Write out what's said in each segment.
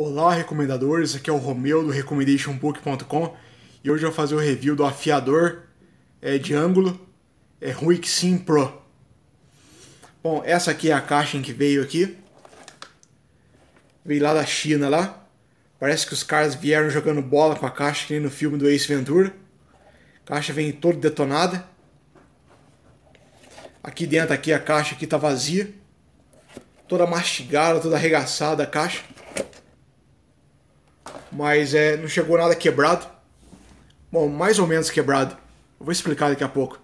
Olá, recomendadores, aqui é o Romeu do RecommendationBook.com e hoje eu vou fazer o review do afiador é, de ângulo é Ruik Sim Pro. Bom, essa aqui é a caixa em que veio aqui. Veio lá da China lá. Parece que os caras vieram jogando bola com a caixa, que nem no filme do Ace Ventura. A caixa vem toda detonada. Aqui dentro aqui a caixa aqui tá vazia. Toda mastigada, toda arregaçada a caixa mas é, não chegou nada quebrado. Bom, mais ou menos quebrado. Eu vou explicar daqui a pouco.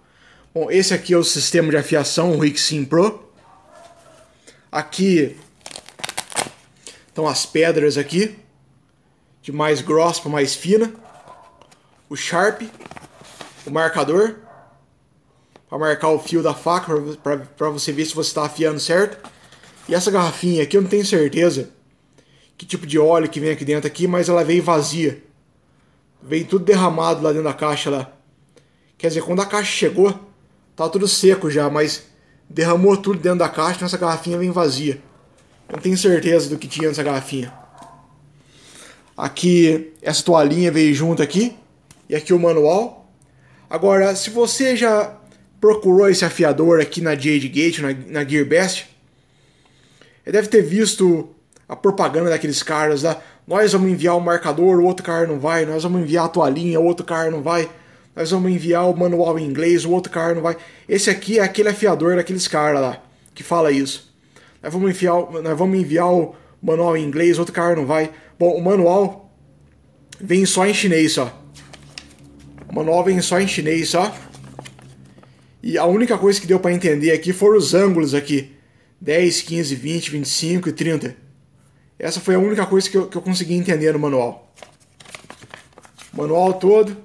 Bom, esse aqui é o sistema de afiação, o Rixin Pro. Aqui estão as pedras aqui, de mais grossa para mais fina. O Sharp, o marcador, para marcar o fio da faca, para você ver se você está afiando certo. E essa garrafinha aqui, eu não tenho certeza que tipo de óleo que vem aqui dentro aqui, mas ela veio vazia. Veio tudo derramado lá dentro da caixa lá. Quer dizer, quando a caixa chegou, tá tudo seco já, mas derramou tudo dentro da caixa, nessa garrafinha vem vazia. Eu não tenho certeza do que tinha nessa garrafinha. Aqui, essa toalhinha veio junto aqui. E aqui o manual. Agora, se você já procurou esse afiador aqui na Jade Gate, na, na Gearbest, ele deve ter visto a propaganda daqueles caras lá. Nós vamos enviar o marcador, o outro cara não vai. Nós vamos enviar a toalhinha, o outro cara não vai. Nós vamos enviar o manual em inglês, o outro cara não vai. Esse aqui é aquele afiador daqueles caras lá que fala isso. Nós vamos enviar, nós vamos enviar o manual em inglês, o outro cara não vai. Bom, o manual vem só em chinês, só. O manual vem só em chinês, só. E a única coisa que deu para entender aqui foram os ângulos aqui. 10, 15, 20, 25 e 30. Essa foi a única coisa que eu, que eu consegui entender no manual. Manual todo,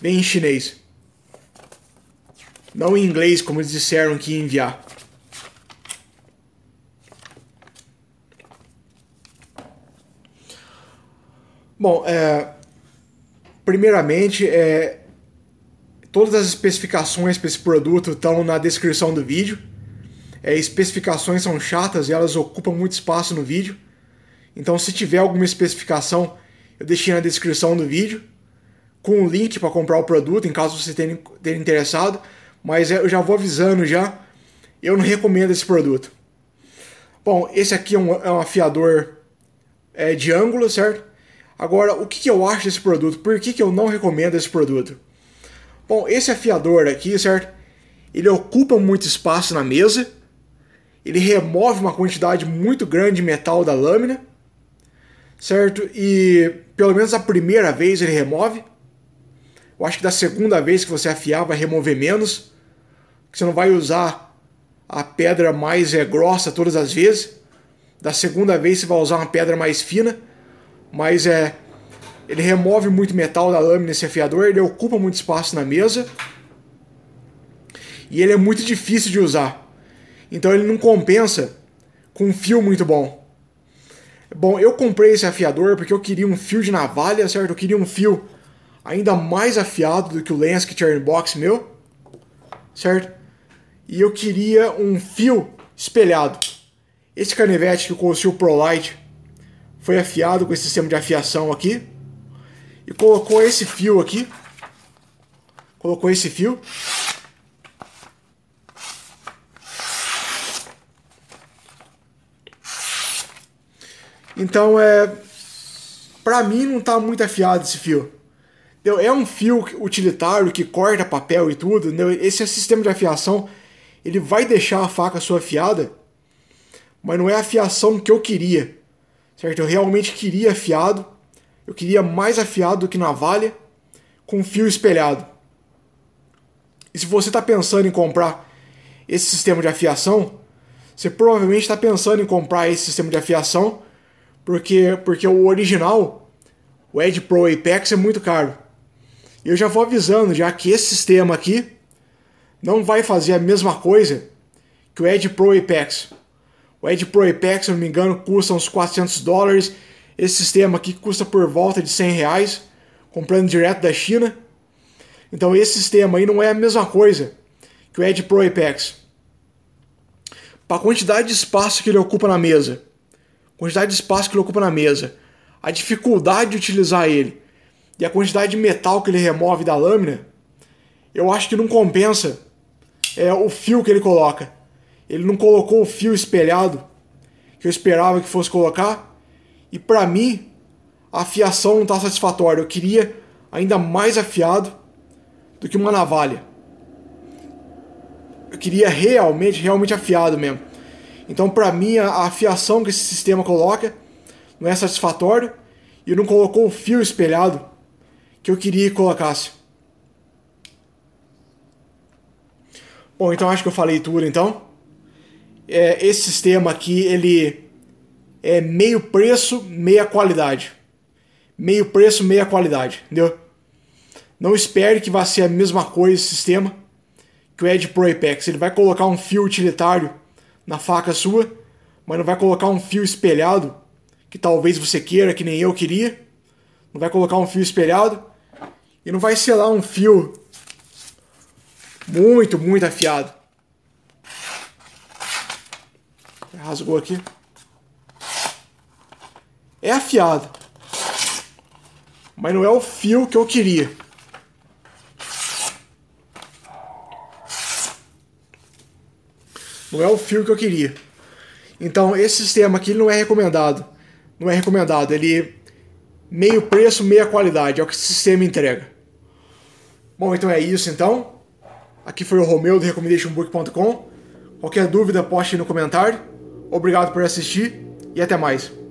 bem em chinês. Não em inglês, como eles disseram que ia enviar. Bom, é, primeiramente, é, todas as especificações para esse produto estão na descrição do vídeo é, especificações são chatas e elas ocupam muito espaço no vídeo. Então, se tiver alguma especificação, eu deixei na descrição do vídeo com o um link para comprar o produto, em caso você tenha, interessado. Mas é, eu já vou avisando já, eu não recomendo esse produto. Bom, esse aqui é um, é um afiador é, de ângulo, certo? Agora, o que, que eu acho desse produto? Por que, que eu não recomendo esse produto? Bom, esse afiador aqui, certo? Ele ocupa muito espaço na mesa ele remove uma quantidade muito grande de metal da lâmina, certo? E pelo menos a primeira vez ele remove. Eu acho que da segunda vez que você afiar vai remover menos. Você não vai usar a pedra mais é, grossa todas as vezes. Da segunda vez você vai usar uma pedra mais fina. Mas é. Ele remove muito metal da lâmina esse afiador, ele ocupa muito espaço na mesa. E ele é muito difícil de usar. Então ele não compensa com um fio muito bom. Bom, eu comprei esse afiador porque eu queria um fio de navalha, certo? Eu queria um fio ainda mais afiado do que o Lenskit Iron Box meu, certo? E eu queria um fio espelhado. Esse canivete que eu consegui o ProLite foi afiado com esse sistema de afiação aqui. E colocou esse fio aqui. Colocou esse fio Então, é, para mim, não tá muito afiado esse fio. Entendeu? É um fio utilitário que corta papel e tudo. Entendeu? Esse é sistema de afiação ele vai deixar a faca sua afiada, mas não é a afiação que eu queria. Certo? Eu realmente queria afiado. Eu queria mais afiado do que navalha com fio espelhado. E se você está pensando em comprar esse sistema de afiação, você provavelmente está pensando em comprar esse sistema de afiação porque, porque o original, o Edge Pro Apex, é muito caro. E eu já vou avisando, já que esse sistema aqui não vai fazer a mesma coisa que o Edge Pro Apex. O Edge Pro Apex, se não me engano, custa uns 400 dólares. Esse sistema aqui custa por volta de 100 reais, comprando direto da China. Então esse sistema aí não é a mesma coisa que o Edge Pro Apex. Para a quantidade de espaço que ele ocupa na mesa quantidade de espaço que ele ocupa na mesa, a dificuldade de utilizar ele e a quantidade de metal que ele remove da lâmina, eu acho que não compensa é, o fio que ele coloca. Ele não colocou o fio espelhado que eu esperava que fosse colocar. E para mim, a afiação não está satisfatória. Eu queria ainda mais afiado do que uma navalha. Eu queria realmente, realmente afiado mesmo. Então, para mim, a afiação que esse sistema coloca não é satisfatório e não colocou o fio espelhado que eu queria que colocasse. Bom, então acho que eu falei tudo, então. É, esse sistema aqui, ele é meio preço, meia qualidade. Meio preço, meia qualidade, entendeu? Não espere que vá ser a mesma coisa esse sistema que o Edge Pro Apex. Ele vai colocar um fio utilitário na faca sua, mas não vai colocar um fio espelhado que talvez você queira, que nem eu queria. Não vai colocar um fio espelhado e não vai selar um fio muito, muito afiado. Rasgou aqui. É afiado. Mas não é o fio que eu queria. Não é o fio que eu queria. Então, esse sistema aqui não é recomendado. Não é recomendado. Ele meio preço, meia qualidade. É o que esse sistema entrega. Bom, então é isso então. Aqui foi o Romeu do recommendationbook.com. Qualquer dúvida, poste aí no comentário. Obrigado por assistir e até mais.